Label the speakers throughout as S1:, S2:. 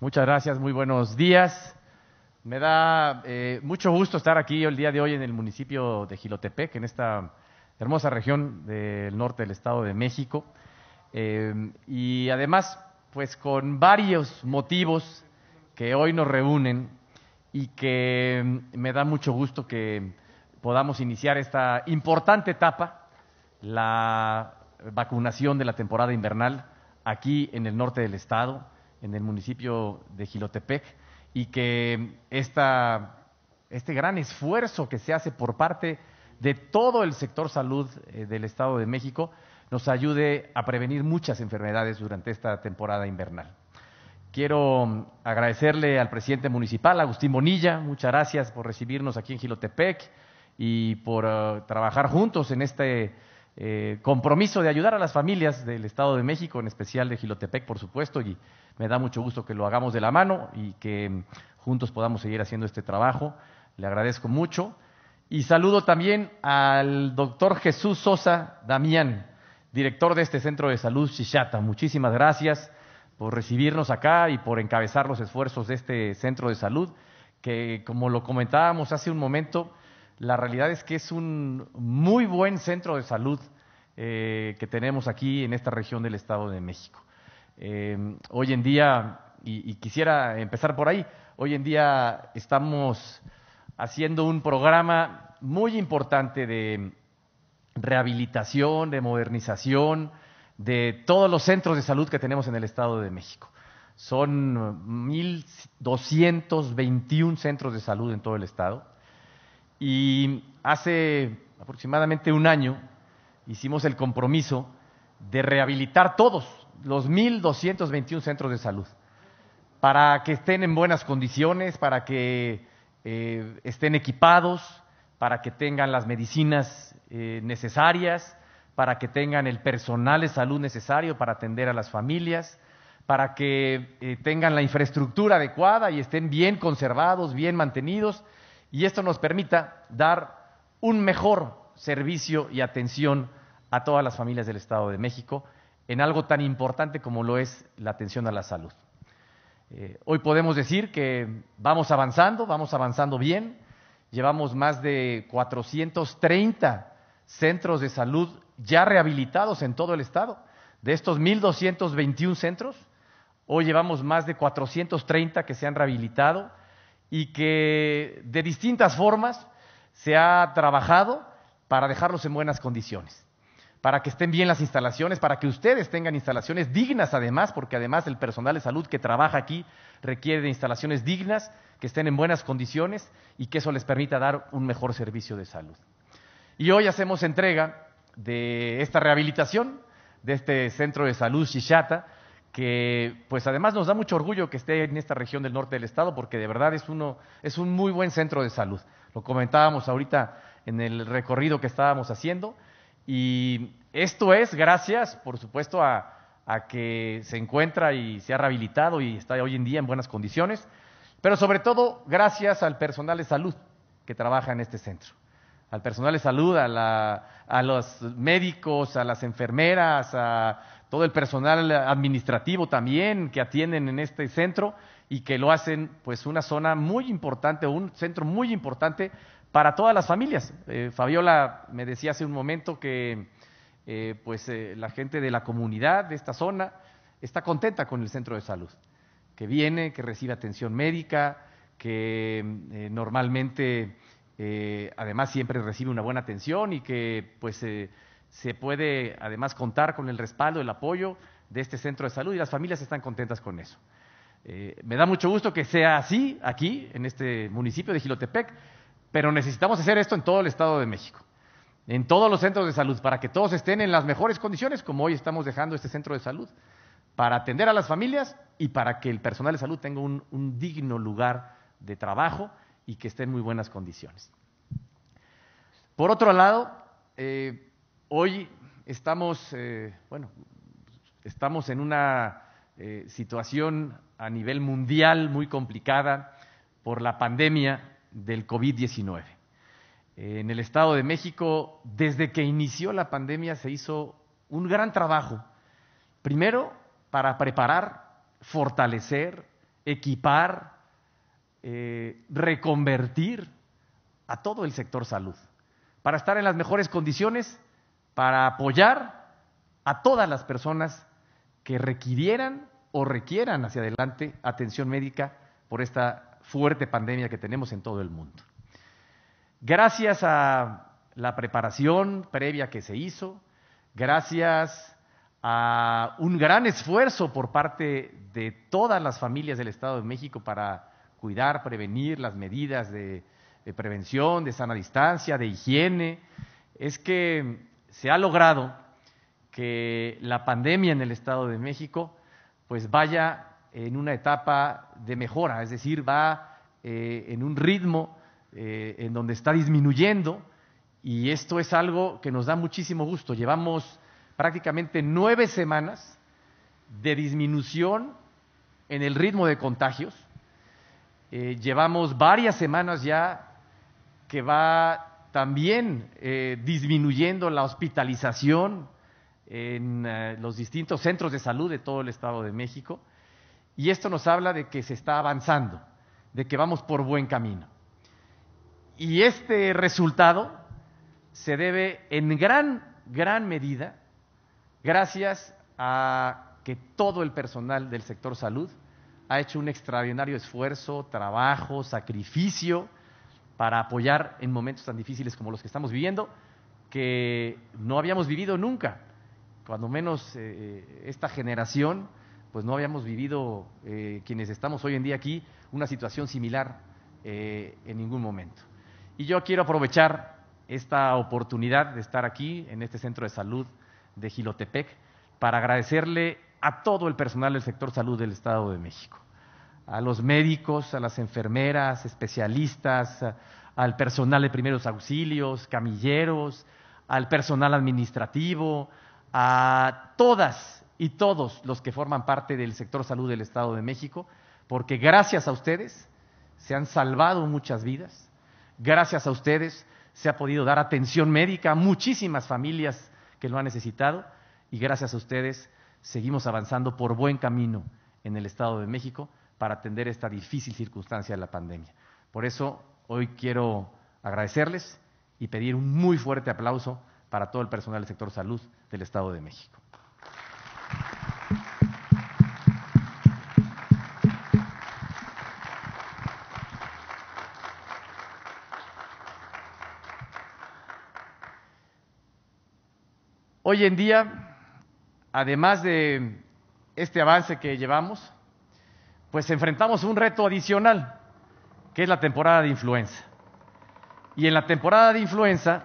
S1: Muchas gracias, muy buenos días. Me da eh, mucho gusto estar aquí el día de hoy en el municipio de Gilotepec, en esta hermosa región del norte del Estado de México. Eh, y además, pues con varios motivos que hoy nos reúnen y que mm, me da mucho gusto que podamos iniciar esta importante etapa, la vacunación de la temporada invernal aquí en el norte del Estado en el municipio de Gilotepec, y que este gran esfuerzo que se hace por parte de todo el sector salud eh, del Estado de México nos ayude a prevenir muchas enfermedades durante esta temporada invernal. Quiero agradecerle al presidente municipal, Agustín Bonilla, muchas gracias por recibirnos aquí en Gilotepec y por eh, trabajar juntos en este eh, compromiso de ayudar a las familias del Estado de México, en especial de Gilotepec, por supuesto, y me da mucho gusto que lo hagamos de la mano y que mm, juntos podamos seguir haciendo este trabajo. Le agradezco mucho. Y saludo también al doctor Jesús Sosa Damián, director de este Centro de Salud Chichata. Muchísimas gracias por recibirnos acá y por encabezar los esfuerzos de este Centro de Salud, que como lo comentábamos hace un momento, la realidad es que es un muy buen centro de salud eh, que tenemos aquí en esta región del Estado de México. Eh, hoy en día, y, y quisiera empezar por ahí, hoy en día estamos haciendo un programa muy importante de rehabilitación, de modernización de todos los centros de salud que tenemos en el Estado de México. Son 1.221 centros de salud en todo el Estado. Y hace aproximadamente un año hicimos el compromiso de rehabilitar todos los 1.221 centros de salud para que estén en buenas condiciones, para que eh, estén equipados, para que tengan las medicinas eh, necesarias, para que tengan el personal de salud necesario para atender a las familias, para que eh, tengan la infraestructura adecuada y estén bien conservados, bien mantenidos y esto nos permita dar un mejor servicio y atención a todas las familias del Estado de México en algo tan importante como lo es la atención a la salud. Eh, hoy podemos decir que vamos avanzando, vamos avanzando bien. Llevamos más de 430 centros de salud ya rehabilitados en todo el estado. De estos 1.221 centros, hoy llevamos más de 430 que se han rehabilitado y que de distintas formas se ha trabajado para dejarlos en buenas condiciones, para que estén bien las instalaciones, para que ustedes tengan instalaciones dignas además, porque además el personal de salud que trabaja aquí requiere de instalaciones dignas, que estén en buenas condiciones y que eso les permita dar un mejor servicio de salud. Y hoy hacemos entrega de esta rehabilitación, de este centro de salud Shishata, que pues además nos da mucho orgullo que esté en esta región del norte del estado porque de verdad es uno un muy buen centro de salud. Lo comentábamos ahorita en el recorrido que estábamos haciendo y esto es gracias, por supuesto, a, que se encuentra y se ha rehabilitado y está hoy en día en buenas condiciones, pero sobre todo gracias al personal de salud que trabaja en este centro, al personal de salud, a, la, a los médicos, a las enfermeras, a todo el personal administrativo también que atienden en este centro y que lo hacen pues una zona muy importante, un centro muy importante para todas las familias. Eh, Fabiola me decía hace un momento que eh, pues eh, la gente de la comunidad de esta zona está contenta con el centro de salud, que viene, que recibe atención médica, que normalmente además siempre recibe una buena atención y que pues se puede además contar con el respaldo, el apoyo de este centro de salud y las familias están contentas con eso. Eh, me da mucho gusto que sea así aquí, en este municipio de Gilotepec, pero necesitamos hacer esto en todo el Estado de México, en todos los centros de salud, para que todos estén en las mejores condiciones, como hoy estamos dejando este centro de salud, para atender a las familias y para que el personal de salud tenga un, digno lugar de trabajo y que esté en muy buenas condiciones. Por otro lado, eh, Hoy estamos, eh, bueno, estamos en una eh, situación a nivel mundial muy complicada por la pandemia del COVID-19. en el Estado de México, desde que inició la pandemia, se hizo un gran trabajo. Primero, para preparar, fortalecer, equipar, eh, reconvertir a todo el sector salud, para estar en las mejores condiciones para apoyar a todas las personas que requirieran o requieran hacia adelante atención médica por esta fuerte pandemia que tenemos en todo el mundo. Gracias a la preparación previa que se hizo, gracias a un gran esfuerzo por parte de todas las familias del Estado de México para cuidar, prevenir las medidas de, de prevención, de sana distancia, de higiene, es que se ha logrado que la pandemia en el Estado de México pues vaya en una etapa de mejora, es decir, va eh, en un ritmo eh, en donde está disminuyendo y esto es algo que nos da muchísimo gusto. Llevamos prácticamente nueve semanas de disminución en el ritmo de contagios. Eh, llevamos varias semanas ya que va también eh, disminuyendo la hospitalización en eh, los distintos centros de salud de todo el Estado de México. Y esto nos habla de que se está avanzando, de que vamos por buen camino. Y este resultado se debe en gran, gran medida gracias a que todo el personal del sector salud ha hecho un extraordinario esfuerzo, trabajo, sacrificio, para apoyar en momentos tan difíciles como los que estamos viviendo, que no habíamos vivido nunca, cuando menos eh, eh, esta generación, pues no habíamos vivido eh, quienes estamos hoy en día aquí una situación similar en ningún momento. Y yo quiero aprovechar esta oportunidad de estar aquí en este centro de salud de Gilotepec para agradecerle a todo el personal del sector salud del Estado de México a los médicos, a las enfermeras, especialistas, al personal de primeros auxilios, camilleros, al personal administrativo, a todas y todos los que forman parte del sector salud del Estado de México, porque gracias a ustedes se han salvado muchas vidas, gracias a ustedes se ha podido dar atención médica a muchísimas familias que lo han necesitado y gracias a ustedes seguimos avanzando por buen camino en el Estado de México para atender esta difícil circunstancia de la pandemia. Por eso hoy quiero agradecerles y pedir un muy fuerte aplauso para todo el personal del sector salud del Estado de México. Hoy en día, además de este avance que llevamos, pues enfrentamos un reto adicional, que es la temporada de influenza. Y en la temporada de influenza,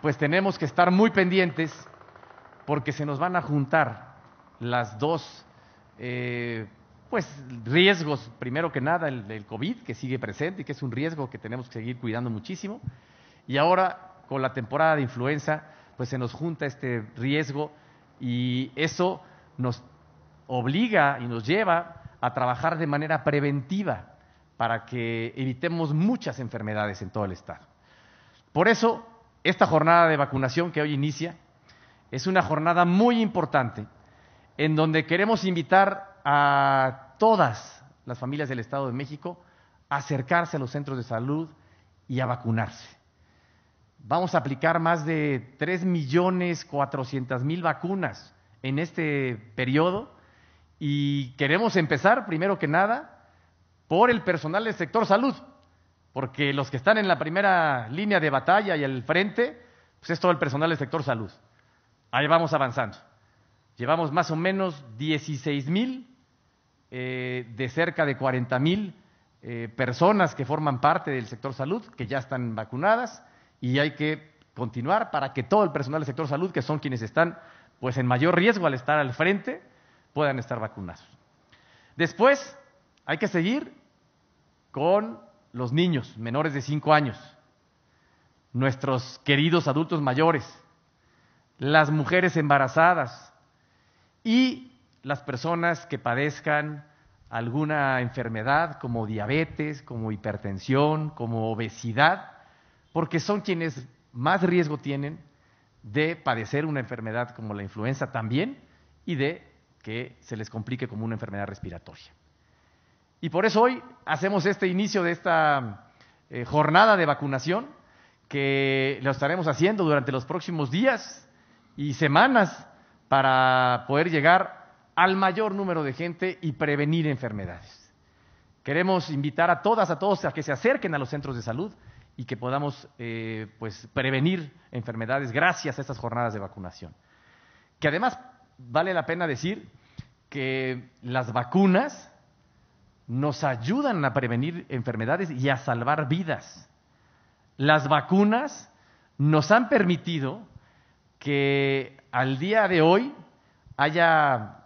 S1: pues tenemos que estar muy pendientes porque se nos van a juntar las dos, eh, pues riesgos, primero que nada el COVID, que sigue presente y que es un riesgo que tenemos que seguir cuidando muchísimo, y ahora con la temporada de influenza, pues se nos junta este riesgo y eso nos obliga y nos lleva a trabajar de manera preventiva para que evitemos muchas enfermedades en todo el Estado. Por eso, esta jornada de vacunación que hoy inicia es una jornada muy importante en donde queremos invitar a todas las familias del Estado de México a acercarse a los centros de salud y a vacunarse. Vamos a aplicar más de millones mil vacunas en este periodo y queremos empezar, primero que nada, por el personal del sector salud, porque los que están en la primera línea de batalla y al frente, pues es todo el personal del sector salud. Ahí vamos avanzando. Llevamos más o menos 16 mil eh, de cerca de 40 mil eh, personas que forman parte del sector salud, que ya están vacunadas, y hay que continuar para que todo el personal del sector salud, que son quienes están pues en mayor riesgo al estar al frente, puedan estar vacunados. Después, hay que seguir con los niños menores de 5 años, nuestros queridos adultos mayores, las mujeres embarazadas y las personas que padezcan alguna enfermedad como diabetes, como hipertensión, como obesidad, porque son quienes más riesgo tienen de padecer una enfermedad como la influenza también y de que se les complique como una enfermedad respiratoria. Y por eso hoy hacemos este inicio de esta eh, jornada de vacunación que lo estaremos haciendo durante los próximos días y semanas para poder llegar al mayor número de gente y prevenir enfermedades. Queremos invitar a todas, a todos a que se acerquen a los centros de salud y que podamos eh, pues, prevenir enfermedades gracias a estas jornadas de vacunación. Que además vale la pena decir que las vacunas nos ayudan a prevenir enfermedades y a salvar vidas. Las vacunas nos han permitido que al día de hoy haya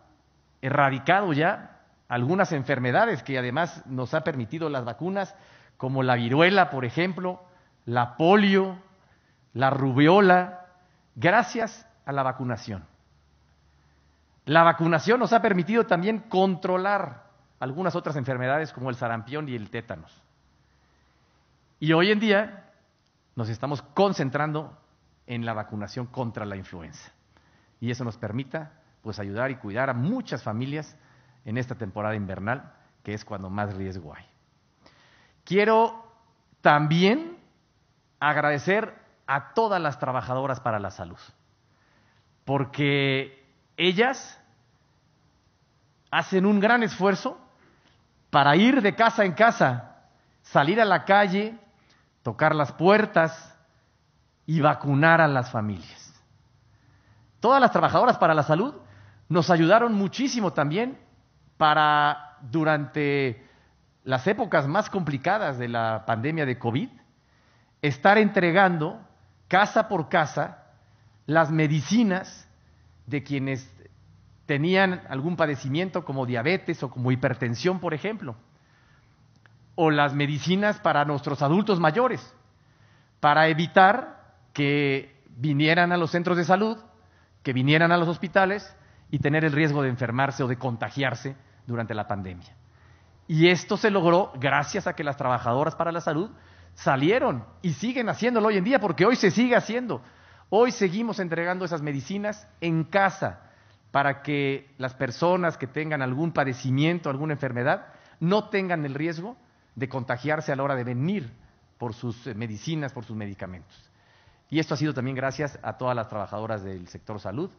S1: erradicado ya algunas enfermedades que además nos ha permitido las vacunas, como la viruela, por ejemplo, la polio, la rubiola, gracias a la vacunación. La vacunación nos ha permitido también controlar algunas otras enfermedades como el sarampión y el tétanos. Y hoy en día nos estamos concentrando en la vacunación contra la influenza. Y eso nos permita pues ayudar y cuidar a muchas familias en esta temporada invernal, que es cuando más riesgo hay. Quiero también agradecer a todas las trabajadoras para la salud, porque ellas hacen un gran esfuerzo para ir de casa en casa, salir a la calle, tocar las puertas y vacunar a las familias. Todas las trabajadoras para la salud nos ayudaron muchísimo también para durante las épocas más complicadas de la pandemia de COVID, estar entregando casa por casa las medicinas de quienes tenían algún padecimiento como diabetes o como hipertensión, por ejemplo, o las medicinas para nuestros adultos mayores, para evitar que vinieran a los centros de salud, que vinieran a los hospitales y tener el riesgo de enfermarse o de contagiarse durante la pandemia. Y esto se logró gracias a que las trabajadoras para la salud salieron y siguen haciéndolo hoy en día, porque hoy se sigue haciendo. Hoy seguimos entregando esas medicinas en casa para que las personas que tengan algún padecimiento, alguna enfermedad, no tengan el riesgo de contagiarse a la hora de venir por sus eh, medicinas, por sus medicamentos. Y esto ha sido también gracias a todas las trabajadoras del sector salud,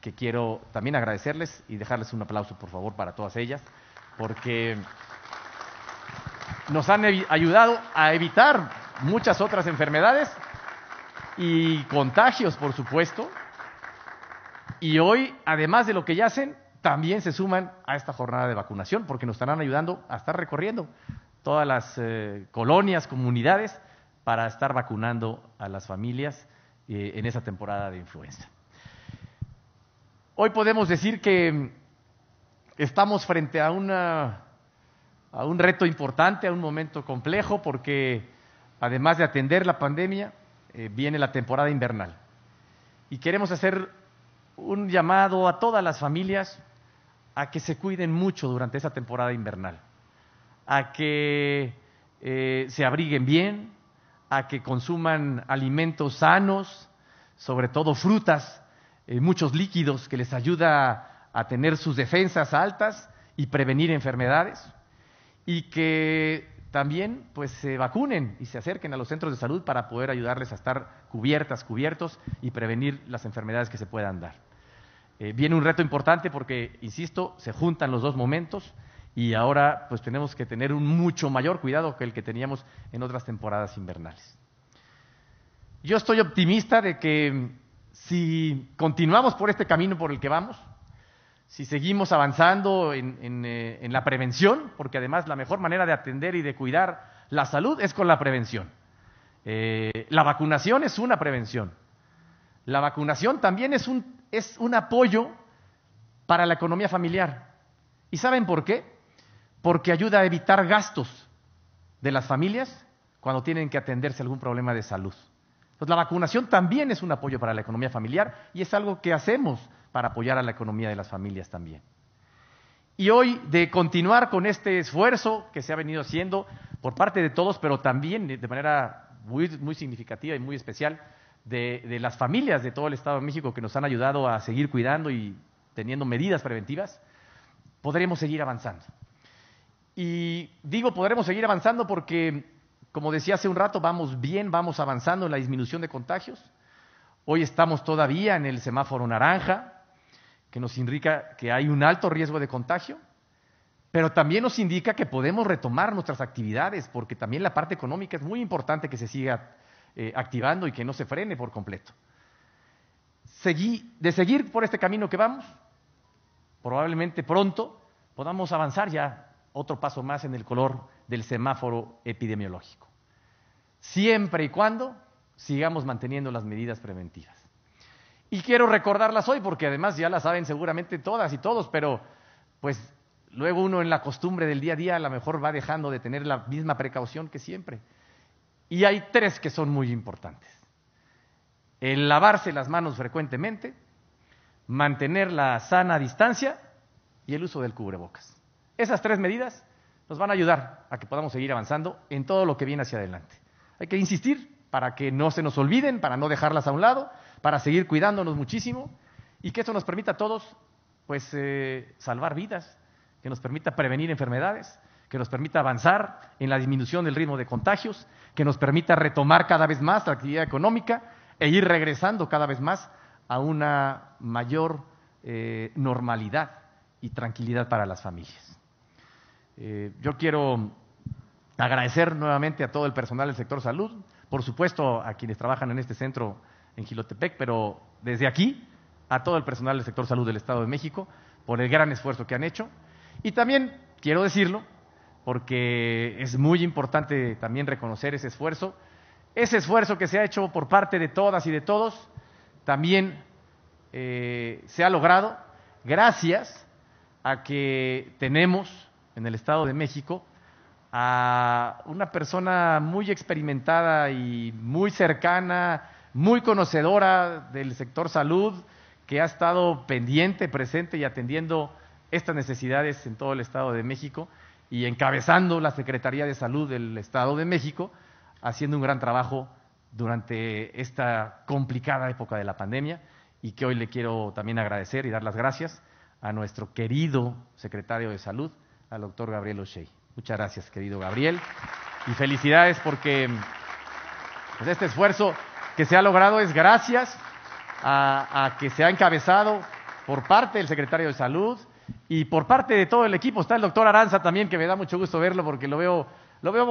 S1: que quiero también agradecerles y dejarles un aplauso, por favor, para todas ellas, porque nos han ayudado a evitar muchas otras enfermedades y contagios, por supuesto. Y hoy, además de lo que ya hacen, también se suman a esta jornada de vacunación porque nos estarán ayudando a estar recorriendo todas las eh, colonias, comunidades, para estar vacunando a las familias eh, en esa temporada de influenza. Hoy podemos decir que estamos frente a un reto importante, a un momento complejo, porque además de atender la pandemia, eh, viene la temporada invernal. Y queremos hacer un llamado a todas las familias a que se cuiden mucho durante esa temporada invernal, a que eh, se abriguen bien, a que consuman alimentos sanos, sobre todo frutas, eh, muchos líquidos que les ayuda a tener sus defensas altas y prevenir enfermedades, y que también pues se vacunen y se acerquen a los centros de salud para poder ayudarles a estar cubiertas, cubiertos y prevenir las enfermedades que se puedan dar. Eh, viene un reto importante porque, insisto, se juntan los dos momentos y ahora pues tenemos que tener un mucho mayor cuidado que el que teníamos en otras temporadas invernales. Yo estoy optimista de que si continuamos por este camino por el que vamos, si seguimos avanzando eh, en, la prevención, porque además la mejor manera de atender y de cuidar la salud es con la prevención. Eh, la vacunación es una prevención. La vacunación también es un, es un apoyo para la economía familiar. ¿Y saben por qué? Porque ayuda a evitar gastos de las familias cuando tienen que atenderse algún problema de salud. Entonces, la vacunación también es un apoyo para la economía familiar y es algo que hacemos para apoyar a la economía de las familias también. Y hoy de continuar con este esfuerzo que se ha venido haciendo por parte de todos, pero también de manera muy, significativa y muy especial de, las familias de todo el Estado de México que nos han ayudado a seguir cuidando y teniendo medidas preventivas, podremos seguir avanzando. Y digo podremos seguir avanzando porque, como decía hace un rato, vamos bien, vamos avanzando en la disminución de contagios. Hoy estamos todavía en el semáforo naranja, que nos indica que hay un alto riesgo de contagio, pero también nos indica que podemos retomar nuestras actividades, porque también la parte económica es muy importante que se siga eh, activando y que no se frene por completo. de seguir por este camino que vamos, probablemente pronto podamos avanzar ya otro paso más en el color del semáforo epidemiológico. Siempre y cuando sigamos manteniendo las medidas preventivas. Y quiero recordarlas hoy porque además ya las saben seguramente todas y todos, pero pues luego uno en la costumbre del día a día a lo mejor va dejando de tener la misma precaución que siempre. Y hay tres que son muy importantes. El lavarse las manos frecuentemente, mantener la sana distancia y el uso del cubrebocas. Esas tres medidas nos van a ayudar a que podamos seguir avanzando en todo lo que viene hacia adelante. Hay que insistir para que no se nos olviden, para no dejarlas a un lado para seguir cuidándonos muchísimo y que eso nos permita a todos pues eh, salvar vidas, que nos permita prevenir enfermedades, que nos permita avanzar en la disminución del ritmo de contagios, que nos permita retomar cada vez más la actividad económica e ir regresando cada vez más a una mayor eh, normalidad y tranquilidad para las familias. Eh, yo quiero agradecer nuevamente a todo el personal del sector salud, por supuesto a quienes trabajan en este centro en Gilotepec, pero desde aquí a todo el personal del sector salud del Estado de México por el gran esfuerzo que han hecho. Y también quiero decirlo, porque es muy importante también reconocer ese esfuerzo, ese esfuerzo que se ha hecho por parte de todas y de todos, también eh, se ha logrado gracias a que tenemos en el Estado de México a una persona muy experimentada y muy cercana muy conocedora del sector salud, que ha estado pendiente, presente y atendiendo estas necesidades en todo el Estado de México y encabezando la Secretaría de Salud del Estado de México, haciendo un gran trabajo durante esta complicada época de la pandemia y que hoy le quiero también agradecer y dar las gracias a nuestro querido secretario de Salud, al doctor Gabriel O'Shea. Muchas gracias, querido Gabriel, y felicidades porque pues, este esfuerzo que se ha logrado es gracias a, que se ha encabezado por parte del secretario de Salud y por parte de todo el equipo. Está el doctor Aranza también, que me da mucho gusto verlo porque lo veo,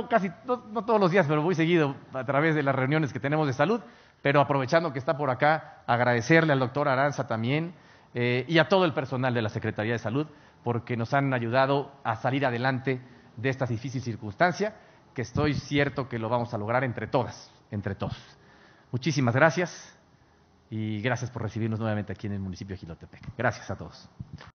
S1: casi, no, todos los días, pero voy seguido a través de las reuniones que tenemos de salud. Pero aprovechando que está por acá, agradecerle al doctor Aranza también eh, y a todo el personal de la Secretaría de Salud porque nos han ayudado a salir adelante de esta difícil circunstancia que estoy cierto que lo vamos a lograr entre todas, entre todos. Muchísimas gracias y gracias por recibirnos nuevamente aquí en el municipio de Gilotepec. Gracias a todos.